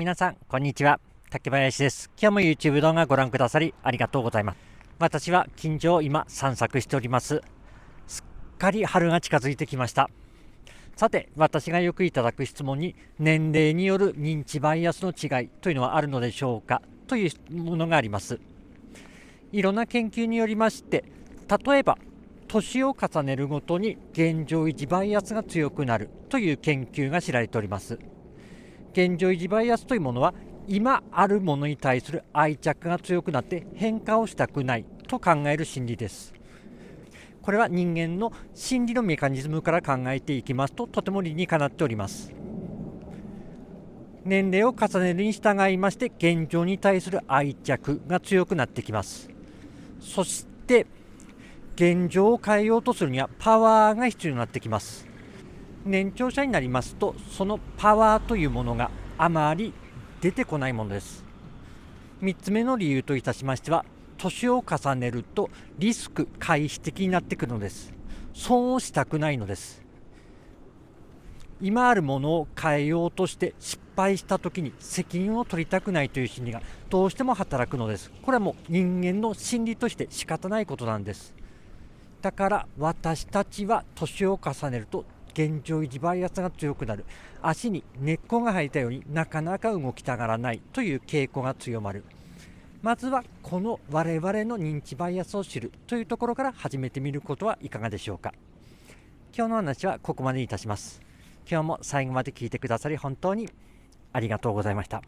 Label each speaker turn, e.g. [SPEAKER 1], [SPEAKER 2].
[SPEAKER 1] 皆さん、こんにちは。竹林です。今日も YouTube 動画ご覧くださりありがとうございます。私は近所を今散策しております。すっかり春が近づいてきました。さて、私がよくいただく質問に、年齢による認知バイアスの違いというのはあるのでしょうかというものがあります。いろんな研究によりまして、例えば、年を重ねるごとに現状維持バイアスが強くなるという研究が知られております。現状維持バイアスというものは今あるものに対する愛着が強くなって変化をしたくないと考える心理ですこれは人間の心理のメカニズムから考えていきますととても理にかなっております年齢を重ねるに従いまして現状に対する愛着が強くなってきますそして現状を変えようとするにはパワーが必要になってきます年長者になりますとそのパワーというものがあまり出てこないものです3つ目の理由といたしましては年を重ねるとリスク回避的になってくるのです損をしたくないのです今あるものを変えようとして失敗した時に責任を取りたくないという心理がどうしても働くのですこれはもう人間の心理として仕方ないことなんですだから私たちは年を重ねると現状維持バイアスが強くなる足に根っこが生えたようになかなか動きたがらないという傾向が強まるまずはこの我々の認知バイアスを知るというところから始めてみることはいかがでしょうか今日の話はここまでにいたします今日も最後まで聞いてくださり本当にありがとうございました